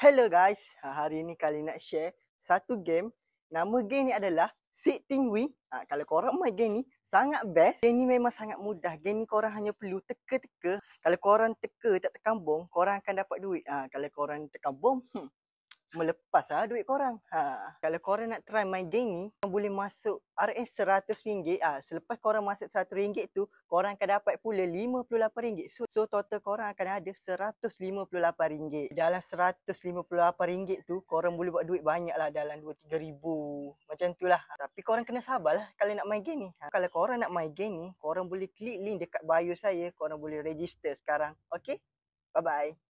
Hello guys, ha, hari ini kali nak share satu game. Nama game ni adalah Sitting Wing. Ha, kalau korang main game ni, sangat best. Game ni memang sangat mudah. Game ni korang hanya perlu teka-teka. Kalau korang teka tak tekan bom, korang akan dapat duit. Ha, kalau korang tekan bom, hmm, melepas ha, duit korang. Ha. Kalau korang nak try main game ni, korang boleh masuk RM100. Ha. Ah, selepas korang masuk RM100 tu, korang akan dapat pula RM58. So, so total korang akan ada RM158. Dalam RM158 tu, korang boleh buat duit banyak lah dalam rm 2000 rm Macam tu lah. Tapi korang kena sabar lah kalau nak main game Ha. Kalau korang nak main game ni, korang boleh klik link dekat bio saya. Korang boleh register sekarang. Okay? Bye-bye.